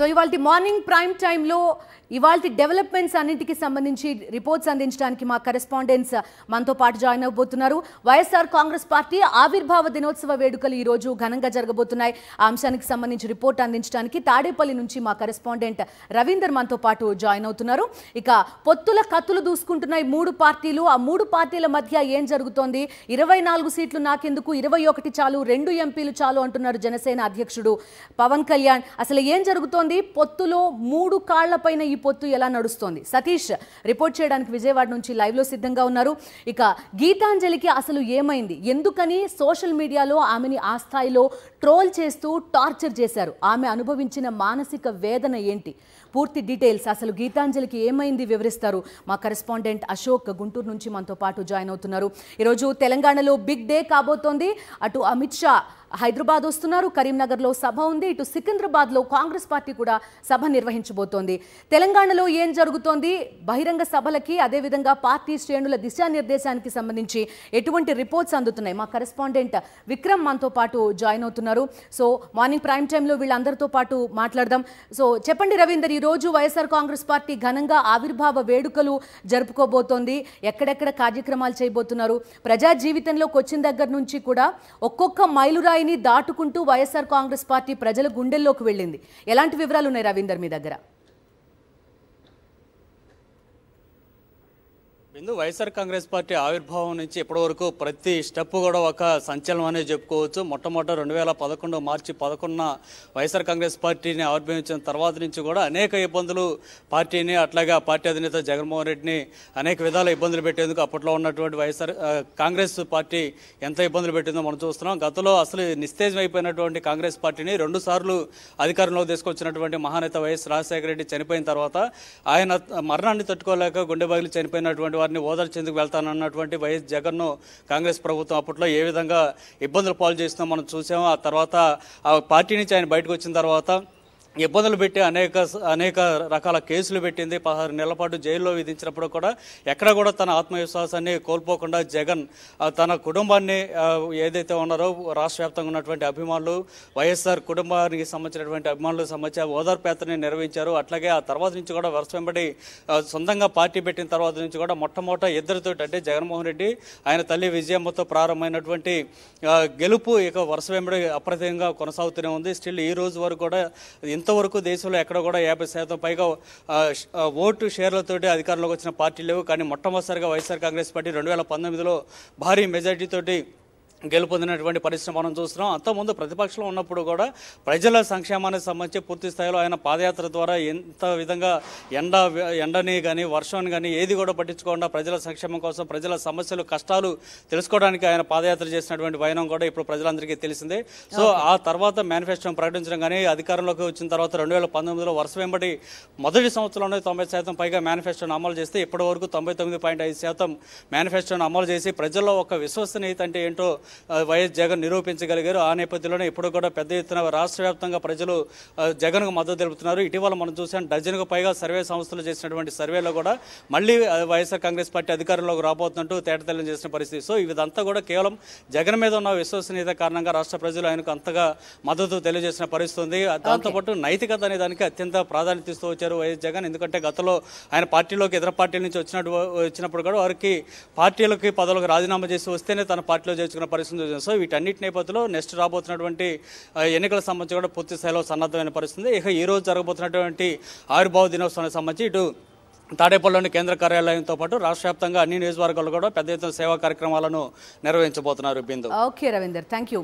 so ఇవాళ morning prime టైంలో ఇవాళ డెవలప్మెంట్స్ అన్నింటికి సంబంధించి రిపోర్ట్స్ అందించడానికి మా కరెస్పాండెన్స్ మనతో పాటు జాయిన్ అవ్వబోతున్నారు వైఎస్ఆర్ కాంగ్రెస్ పార్టీ ఆవిర్భావ దినోత్సవ వేడుకలు ఈ రోజు ఘనంగా జరగబోతున్నాయి ఆ అంశానికి సంబంధించి రిపోర్ట్ అందించడానికి తాడేపల్లి నుంచి మా కరెస్పాండెంట్ రవీందర్ మనతో పాటు జాయిన్ అవుతున్నారు ఇక పొత్తుల కత్తులు దూసుకుంటున్నాయి మూడు పార్టీలు ఆ మూడు పార్టీల మధ్య ఏం జరుగుతోంది ఇరవై నాలుగు సీట్లు నాకెందుకు ఇరవై ఒకటి చాలు రెండు ఎంపీలు చాలు అంటున్నారు జనసేన అధ్యక్షుడు పవన్ కళ్యాణ్ అసలు ఏం జరుగుతోంది పొత్తులో మూడు కాళ్లపైన ఈ పొత్తు ఎలా నడుస్తోంది సతీష్ రిపోర్ట్ చేయడానికి విజయవాడ నుంచి లైవ్లో సిద్ధంగా ఉన్నారు ఇక గీతాంజలికి అసలు ఏమైంది ఎందుకని సోషల్ మీడియాలో ఆమెని ఆ స్థాయిలో ట్రోల్ చేస్తూ టార్చర్ చేశారు ఆమె అనుభవించిన మానసిక వేదన ఏంటి పూర్తి డీటెయిల్స్ అసలు గీతాంజలికి ఏమైంది వివరిస్తారు మా కరెస్పాండెంట్ అశోక్ గుంటూరు నుంచి మనతో పాటు జాయిన్ అవుతున్నారు ఈరోజు తెలంగాణలో బిగ్ డే కాబోతోంది అటు అమిత్ షా హైదరాబాద్ వస్తున్నారు కరీంనగర్లో సభ ఉంది ఇటు సికింద్రాబాద్లో కాంగ్రెస్ పార్టీ కూడా సభ నిర్వహించబోతోంది తెలంగాణలో ఏం జరుగుతోంది బహిరంగ సభలకి అదేవిధంగా పార్టీ శ్రేణుల దిశానిర్దేశానికి సంబంధించి ఎటువంటి రిపోర్ట్స్ అందుతున్నాయి మా కరెస్పాండెంట్ విక్రమ్ మనతో పాటు జాయిన్ అవుతున్నారు సో మార్నింగ్ ప్రైమ్ టైంలో వీళ్ళందరితో పాటు మాట్లాడదాం సో చెప్పండి రవీందర్ ఈరోజు వైఎస్ఆర్ కాంగ్రెస్ పార్టీ ఘనంగా ఆవిర్భావ వేడుకలు జరుపుకోబోతోంది ఎక్కడెక్కడ కార్యక్రమాలు చేయబోతున్నారు ప్రజా జీవితంలోకి వచ్చిన దగ్గర నుంచి కూడా ఒక్కొక్క మైలురాయి స్థాయిని దాటుకుంటూ వైఎస్ఆర్ కాంగ్రెస్ పార్టీ ప్రజల గుండెల్లోకి వెళ్ళింది ఎలాంటి వివరాలు ఉన్నాయి రవీందర్ మీ దగ్గర బిందు వైఎస్ఆర్ కాంగ్రెస్ పార్టీ ఆవిర్భావం నుంచి ఇప్పటివరకు ప్రతి స్టెప్ కూడా ఒక సంచలనం అనేది చెప్పుకోవచ్చు మొట్టమొదట రెండు వేల పదకొండు మార్చి పదకొండున వైఎస్ఆర్ కాంగ్రెస్ పార్టీని ఆవిర్భవించిన తర్వాత నుంచి కూడా అనేక ఇబ్బందులు పార్టీని అట్లాగే పార్టీ అధినేత జగన్మోహన్ రెడ్డిని అనేక విధాల ఇబ్బందులు పెట్టేందుకు అప్పట్లో ఉన్నటువంటి వైఎస్ఆర్ కాంగ్రెస్ పార్టీ ఎంత ఇబ్బందులు పెట్టిందో మనం చూస్తున్నాం గతంలో అసలు నిస్తేజం అయిపోయినటువంటి కాంగ్రెస్ పార్టీని రెండు సార్లు అధికారంలో తీసుకొచ్చినటువంటి మహానేత వైఎస్ రాజశేఖర రెడ్డి చనిపోయిన తర్వాత ఆయన మరణాన్ని తట్టుకోలేక గుండె బాగిలి చనిపోయినటువంటి వారిని ఓదార్చేందుకు వెళ్తానన్నటువంటి వైఎస్ జగన్ను కాంగ్రెస్ ప్రభుత్వం అప్పట్లో ఏ విధంగా ఇబ్బందులు పాలు చేస్తున్నాం మనం చూసాము ఆ తర్వాత ఆ పార్టీ నుంచి ఆయన బయటకు వచ్చిన తర్వాత ఇబ్బందులు పెట్టి అనేక అనేక రకాల కేసులు పెట్టింది పదహారు నెలల పాటు జైల్లో విధించినప్పుడు కూడా ఎక్కడ కూడా తన ఆత్మవిశ్వాసాన్ని కోల్పోకుండా జగన్ తన కుటుంబాన్ని ఏదైతే ఉన్నారో రాష్ట్ర వ్యాప్తంగా ఉన్నటువంటి అభిమానులు వైఎస్ఆర్ కుటుంబానికి సంబంధించినటువంటి అభిమానులు సంబంధించి ఓదార్పేతని నిర్వహించారు అట్లాగే ఆ తర్వాత నుంచి కూడా వరుస వెంబడి సొంతంగా పార్టీ పెట్టిన తర్వాత నుంచి కూడా మొట్టమొదట ఇద్దరితో అంటే జగన్మోహన్ రెడ్డి ఆయన తల్లి విజయమ్మతో ప్రారంభమైనటువంటి గెలుపు ఇక వరుస వెంబడి అప్రతిగా కొనసాగుతూనే ఉంది స్టిల్ ఈ రోజు వరకు కూడా ఇంత ఇంతవరకు దేశంలో ఎక్కడ కూడా యాభై శాతం పైగా ఓటు షేర్లతోటి అధికారంలోకి వచ్చిన పార్టీ లేవు కానీ మొట్టమొదటిసారిగా వైఎస్ఆర్ కాంగ్రెస్ పార్టీ రెండు వేల పంతొమ్మిదిలో భారీ మెజార్టీతోటి గెలుపొందినటువంటి పరిశ్రమ మనం చూస్తున్నాం అంతకుముందు ప్రతిపక్షంలో ఉన్నప్పుడు కూడా ప్రజల సంక్షేమానికి సంబంధించి పూర్తి స్థాయిలో ఆయన పాదయాత్ర ద్వారా ఎంత విధంగా ఎండ ఎండని కానీ వర్షాన్ని కానీ ఏది కూడా పట్టించుకోకుండా ప్రజల సంక్షేమం కోసం ప్రజల సమస్యలు కష్టాలు తెలుసుకోవడానికి ఆయన పాదయాత్ర చేసినటువంటి వైనం కూడా ఇప్పుడు ప్రజలందరికీ తెలిసిందే సో ఆ తర్వాత మేనిఫెస్టోను ప్రకటించడం కానీ అధికారంలోకి వచ్చిన తర్వాత రెండు వేల పంతొమ్మిదిలో వర్షం వెంబడి మొదటి సంవత్సరంలోనే తొంభై శాతం పైగా మేనిఫెస్టోను అమలు చేస్తే ఇప్పటి వరకు తొంభై తొమ్మిది పాయింట్ ఐదు శాతం మేనిఫెస్టోను అమలు చేసి ప్రజల్లో ఒక విశ్వసనీయత అంటే ఏంటో వైఎస్ జగన్ నిరూపించగలిగారు ఆ నేపథ్యంలోనే ఇప్పుడు కూడా పెద్ద ఎత్తున రాష్ట్ర వ్యాప్తంగా ప్రజలు కు మద్దతు తెలుపుతున్నారు ఇటీవల మనం చూసాం డజన్కు పైగా సర్వే సంస్థలు చేసినటువంటి సర్వేలో కూడా మళ్ళీ వైఎస్ఆర్ కాంగ్రెస్ పార్టీ అధికారంలోకి రాబోతున్నట్టు తేటతెల్లం చేసిన పరిస్థితి సో ఇదంతా కూడా కేవలం జగన్ మీద ఉన్న విశ్వసనీయత కారణంగా రాష్ట్ర ప్రజలు ఆయనకు అంతగా మద్దతు తెలియజేసిన పరిస్థితి ఉంది దాంతోపాటు నైతికత అనే దానికి అత్యంత ప్రాధాన్యత ఇస్తూ వచ్చారు వైఎస్ జగన్ ఎందుకంటే గతంలో ఆయన పార్టీలోకి ఇతర పార్టీల నుంచి వచ్చినట్టు వచ్చినప్పుడు కూడా వారికి పార్టీలకి పదవులకు రాజీనామా చేసి వస్తేనే తన పార్టీలో చేర్చుకున్న పరిస్థితి వచ్చింది సో వీటన్నిటి నేపథ్యంలో నెక్స్ట్ రాబోతున్నటువంటి ఎన్నికల సంబంధించి కూడా పూర్తి స్థాయిలో సన్నద్ధమైన పరిస్థితి ఇక ఈ రోజు జరగబోతున్నటువంటి ఆవిర్భావ దినోత్సవానికి సంబంధించి ఇటు తాడేపల్లిలోని కేంద్ర కార్యాలయంతో పాటు రాష్ట్ర వ్యాప్తంగా అన్ని నియోజకవర్గాలు కూడా పెద్ద ఎత్తున సేవా కార్యక్రమాలను నిర్వహించబోతున్నారు బిందు ఓకే రవీందర్ థ్యాంక్